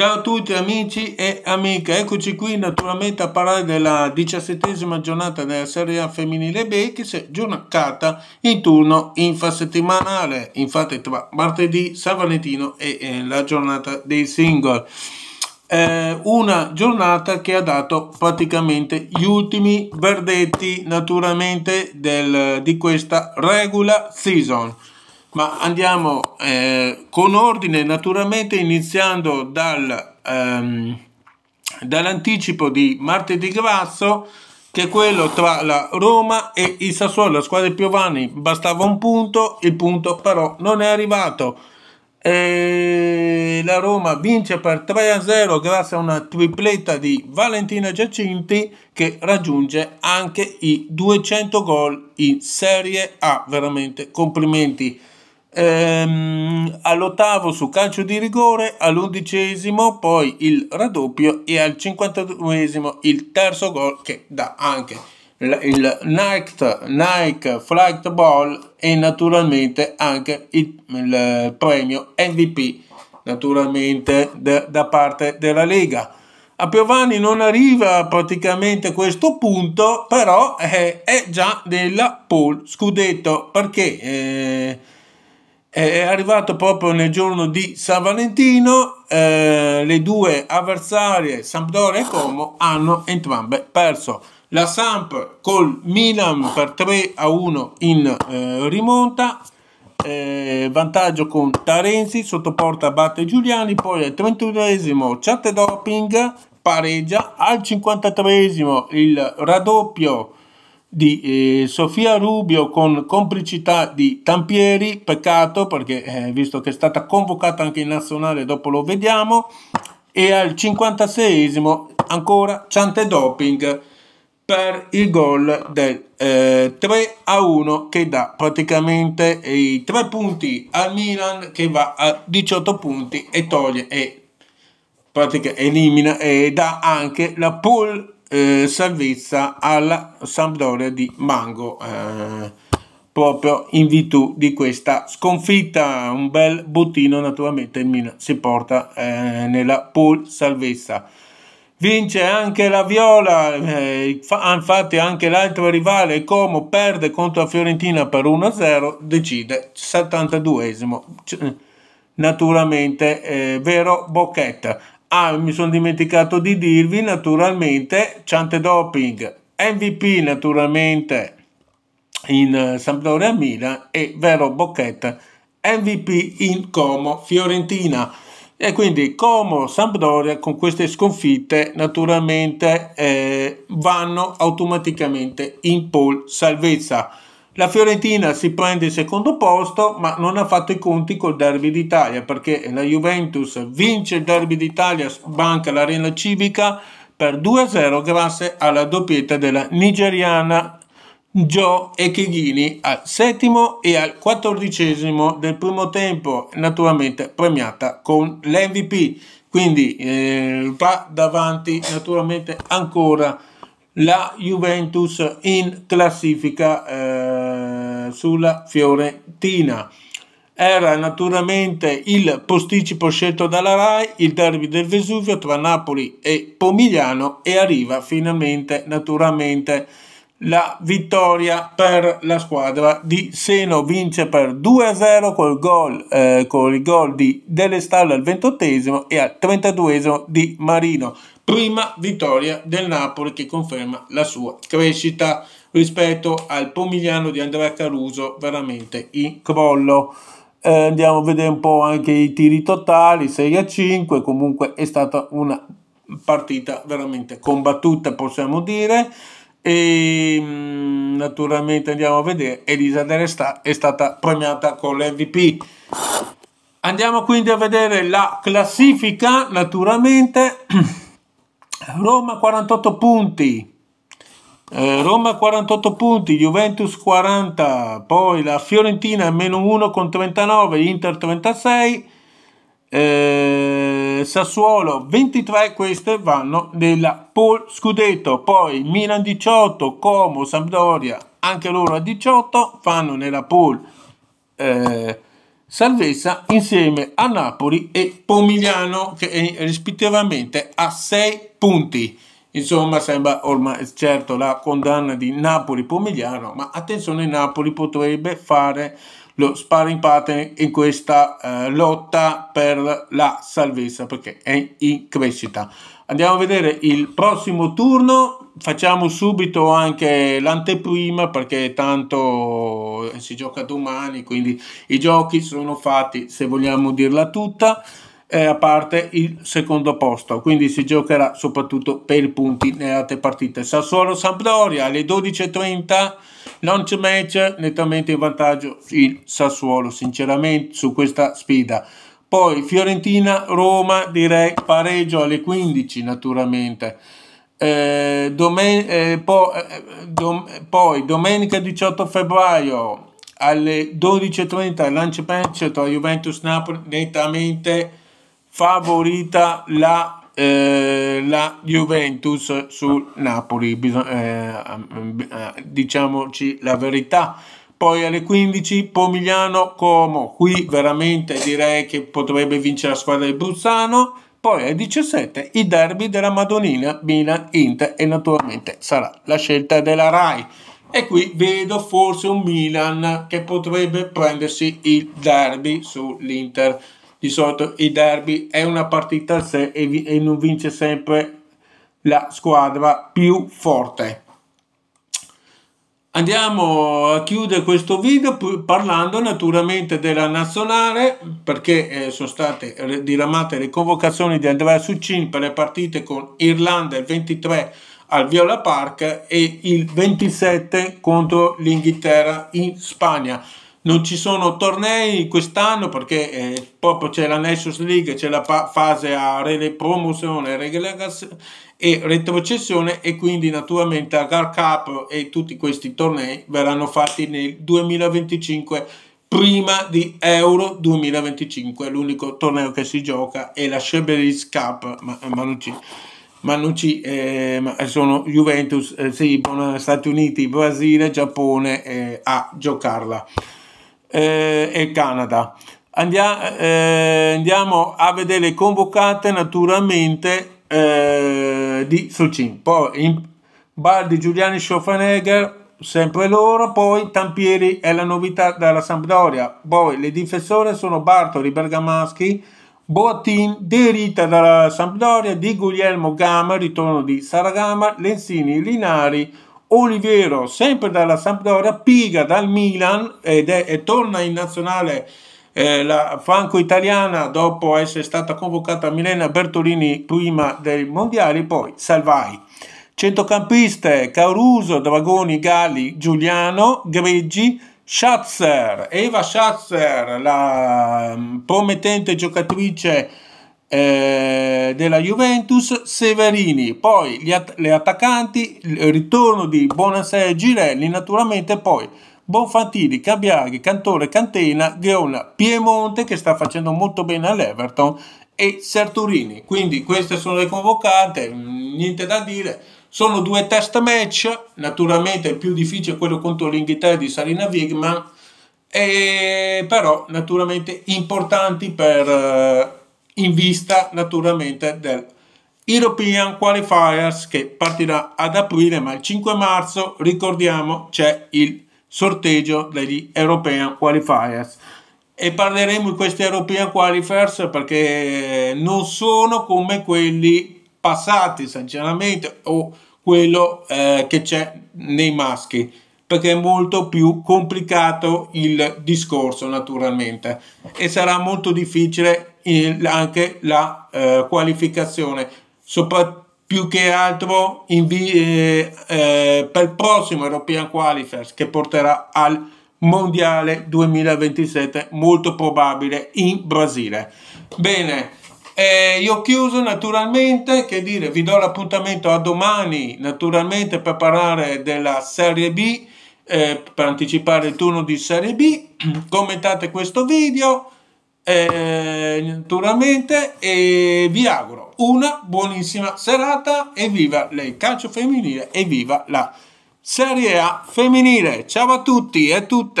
Ciao a tutti amici e amiche, eccoci qui naturalmente a parlare della diciassettesima giornata della Serie A femminile Betis, giornata in turno infrasettimanale, infatti tra martedì, San Valentino e eh, la giornata dei single. Eh, una giornata che ha dato praticamente gli ultimi verdetti naturalmente del, di questa regular season ma andiamo eh, con ordine naturalmente iniziando dal, ehm, dall'anticipo di martedì grasso che è quello tra la Roma e il Sassuolo, la squadra di Piovani bastava un punto, il punto però non è arrivato. E eh, la Roma vince per 3 a 0 grazie a una tripletta di Valentina Giacinti che raggiunge anche i 200 gol in Serie A. Veramente complimenti Ehm, all'ottavo su calcio di rigore, all'undicesimo poi il raddoppio e al 52 il terzo gol che dà anche il Nike, Nike Flight Ball e naturalmente anche il, il premio MVP naturalmente de, da parte della Lega. A Piovani non arriva praticamente questo punto, però è, eh, è già della Paul Scudetto perché eh, è arrivato proprio nel giorno di San Valentino, eh, le due avversarie Sampdoria e Como hanno entrambe perso. La Samp col Milan per 3 a 1 in eh, rimonta, eh, vantaggio con Tarenzi, sottoporta batte Giuliani, poi al 31esimo Chat Doping pareggia, al 53esimo il raddoppio di eh, Sofia Rubio con complicità di Tampieri, peccato perché eh, visto che è stata convocata anche in nazionale, dopo lo vediamo, e al 56esimo ancora Ciante Doping per il gol del eh, 3 a 1 che dà praticamente eh, i 3 punti al Milan che va a 18 punti e toglie e pratica, elimina e dà anche la pull eh, salvezza alla Sampdoria di Mango eh, proprio in virtù di questa sconfitta un bel bottino naturalmente il Milan si porta eh, nella pool salvezza vince anche la Viola eh, infatti anche l'altro rivale Como perde contro la Fiorentina per 1-0 decide 72esimo naturalmente eh, vero Bocchetta Ah, mi sono dimenticato di dirvi naturalmente Ciante Doping, MVP naturalmente in eh, Sampdoria Milan e Vero Bocchetta MVP in Como Fiorentina. E quindi Como Sampdoria con queste sconfitte naturalmente eh, vanno automaticamente in pole salvezza. La Fiorentina si prende il secondo posto, ma non ha fatto i conti col Derby d'Italia perché la Juventus vince il Derby d'Italia, banca l'Arena Civica per 2-0 grazie alla doppietta della nigeriana Joe Echeghini al settimo e al quattordicesimo del primo tempo, naturalmente premiata con l'MVP. Quindi eh, va davanti naturalmente ancora la Juventus in classifica eh, sulla Fiorentina. Era naturalmente il posticipo scelto dalla RAI, il derby del Vesuvio tra Napoli e Pomigliano e arriva finalmente naturalmente la vittoria per la squadra di Seno vince per 2-0 col gol, eh, con gol di Dell'Estalle al 28 e al 32 di Marino prima vittoria del Napoli che conferma la sua crescita rispetto al Pomigliano di Andrea Caruso veramente in crollo eh, andiamo a vedere un po' anche i tiri totali 6 a 5 comunque è stata una partita veramente combattuta possiamo dire e mm, naturalmente andiamo a vedere Elisa Delestà è stata premiata con l'MVP andiamo quindi a vedere la classifica naturalmente Roma 48 punti eh, Roma 48 punti, Juventus 40, poi la Fiorentina meno 1 con 39, Inter 36, eh, Sassuolo 23 queste vanno nella Paul Scudetto poi Milan 18 Como Sampdoria anche loro a 18 fanno nella Paul eh, salvezza insieme a Napoli e Pomigliano che è rispettivamente a 6 punti insomma sembra ormai certo la condanna di Napoli-Pomigliano ma attenzione Napoli potrebbe fare lo sparring partner in questa eh, lotta per la salvezza perché è in crescita. Andiamo a vedere il prossimo turno, facciamo subito anche l'anteprima perché tanto eh, si gioca domani, quindi i giochi sono fatti se vogliamo dirla tutta eh, a parte il secondo posto, quindi si giocherà soprattutto per i punti nelle altre partite. Sassuolo-Sampdoria alle 12.30, launch match nettamente in vantaggio il Sassuolo, sinceramente su questa sfida. Poi Fiorentina-Roma direi pareggio alle 15 naturalmente. Eh, domen- eh, po- eh, dom- poi domenica 18 febbraio alle 12.30 lunch match tra Juventus Napoli nettamente favorita la, eh, la Juventus sul Napoli, Bisog- eh, eh, eh diciamoci la verità. Poi alle 15 Pomigliano Como, qui veramente direi che potrebbe vincere la squadra di Bruzzano. Poi alle 17 i derby della Madonina, Milan, Inter e naturalmente sarà la scelta della RAI. E qui vedo forse un Milan che potrebbe prendersi il derby sull'Inter di solito i derby è una partita a sé e, e non vince sempre la squadra più forte. Andiamo a chiudere questo video parlando naturalmente della nazionale perché eh, sono state diramate le convocazioni di Andrea Succin per le partite con Irlanda il 23 al Viola Park e il 27 contro l'Inghilterra in Spagna non ci sono tornei quest'anno perché eh, proprio c'è la Nations League, c'è la fase a re- promozione e retrocessione e quindi naturalmente la Gar Cup e tutti questi tornei verranno fatti nel 2025 prima di Euro 2025, l'unico torneo che si gioca è la Sheberis Cup, ma, eh, ma non ci ma non ci eh, ma sono Juventus, eh, sì, Stati Uniti, Brasile, Giappone eh, a giocarla eh, e Canada. Andia, eh, andiamo a vedere le convocate naturalmente eh, di Socin, poi in Baldi, Giuliani, Schoffenegger, sempre loro, poi Tampieri è la novità dalla Sampdoria, poi le difensore sono Bartoli, Bergamaschi, Boattin, Derita dalla Sampdoria, Di Guglielmo Gama, ritorno di Saragama, Gama, Lensini, Linari, Oliviero, sempre dalla Sampdoria, piga dal Milan ed è, e torna in nazionale eh, la franco-italiana dopo essere stata convocata a Milena Bertolini prima dei mondiali, poi Salvai. Centrocampiste Caruso, Dragoni, Galli, Giuliano, Greggi, Schatzer, Eva Schatzer, la mm, promettente giocatrice eh, della Juventus, Severini, poi gli at- le attaccanti, il ritorno di Bonasè e Girelli, naturalmente poi Bonfantini, Cabiaghi, Cantore, Cantena, Gheona, Piemonte che sta facendo molto bene all'Everton e Serturini. Quindi queste sono le convocate, niente da dire. Sono due test match, naturalmente il più difficile è quello contro l'Inghilterra di Sarina Wigman, però naturalmente importanti per eh, in vista naturalmente del European Qualifiers che partirà ad aprile, ma il 5 marzo, ricordiamo, c'è il sorteggio degli European Qualifiers. E parleremo di questi European Qualifiers perché non sono come quelli passati, sinceramente, o quello eh, che c'è nei maschi, perché è molto più complicato il discorso, naturalmente, e sarà molto difficile il, anche la eh, qualificazione, soprattutto più che altro vi, eh, eh, per il prossimo European Qualifiers che porterà al Mondiale 2027 molto probabile in Brasile. Bene, eh, io ho chiuso naturalmente, che dire, vi do l'appuntamento a domani naturalmente per parlare della Serie B, eh, per anticipare il turno di Serie B, commentate questo video eh, naturalmente e vi auguro una buonissima serata e viva il calcio femminile e viva la Serie A femminile. Ciao a tutti e a tutte!